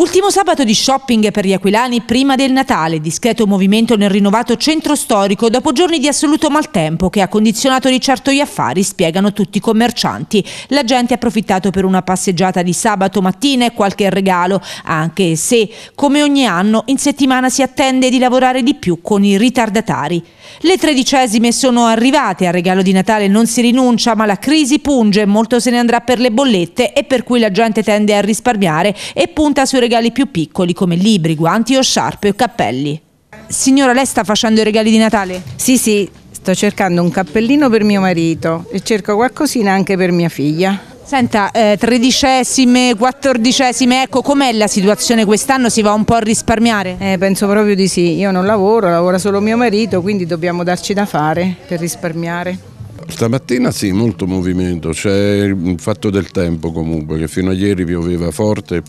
Ultimo sabato di shopping per gli aquilani prima del Natale, discreto movimento nel rinnovato centro storico dopo giorni di assoluto maltempo che ha condizionato di certo gli affari, spiegano tutti i commercianti. La gente ha approfittato per una passeggiata di sabato mattina e qualche regalo, anche se, come ogni anno, in settimana si attende di lavorare di più con i ritardatari. Le tredicesime sono arrivate, al regalo di Natale non si rinuncia, ma la crisi punge, molto se ne andrà per le bollette e per cui la gente tende a risparmiare e punta sui regali regali più piccoli come libri, guanti o sciarpe o cappelli. Signora, lei sta facendo i regali di Natale? Sì, sì, sto cercando un cappellino per mio marito e cerco qualcosina anche per mia figlia. Senta, eh, tredicesime, quattordicesime, ecco com'è la situazione quest'anno? Si va un po' a risparmiare? Eh, penso proprio di sì, io non lavoro, lavora solo mio marito, quindi dobbiamo darci da fare per risparmiare. Stamattina sì, molto movimento, c'è il fatto del tempo comunque, che fino a ieri pioveva forte,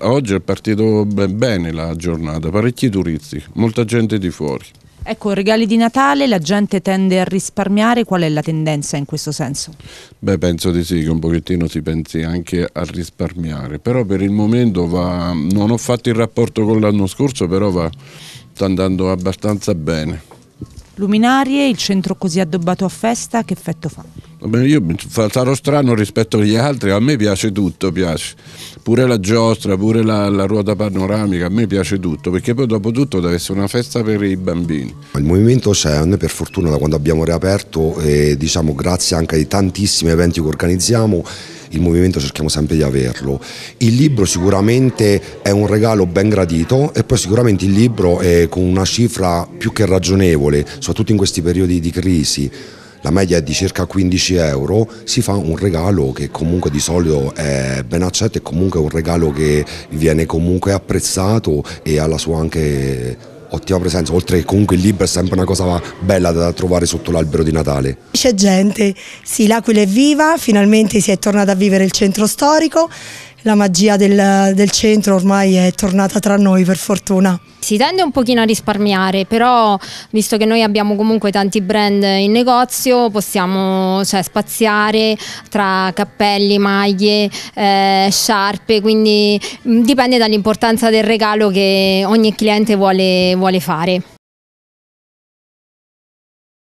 oggi è partito bene la giornata, parecchi turisti, molta gente di fuori. Ecco, regali di Natale, la gente tende a risparmiare, qual è la tendenza in questo senso? Beh, penso di sì, che un pochettino si pensi anche a risparmiare, però per il momento va, non ho fatto il rapporto con l'anno scorso, però va, sta andando abbastanza bene luminarie, il centro così addobbato a festa, che effetto fa? io sarò strano rispetto agli altri, a me piace tutto, piace. Pure la giostra, pure la, la ruota panoramica, a me piace tutto, perché poi dopo tutto deve essere una festa per i bambini. Il movimento c'è, noi per fortuna da quando abbiamo riaperto, e, eh, diciamo grazie anche ai tantissimi eventi che organizziamo, il movimento cerchiamo sempre di averlo. Il libro sicuramente è un regalo ben gradito e poi sicuramente il libro è con una cifra più che ragionevole, soprattutto in questi periodi di crisi la media è di circa 15 euro, si fa un regalo che comunque di solito è ben accetto e comunque è un regalo che viene comunque apprezzato e ha la sua anche ottima presenza, oltre che comunque il libro è sempre una cosa bella da trovare sotto l'albero di Natale. C'è gente, sì, l'Aquila è viva, finalmente si è tornata a vivere il centro storico, la magia del, del, centro ormai è tornata tra noi per fortuna. Si tende un pochino a risparmiare, però visto che noi abbiamo comunque tanti brand in negozio possiamo cioè, spaziare tra cappelli, maglie, eh, sciarpe, quindi mm, dipende dall'importanza del regalo che ogni cliente vuole, vuole fare.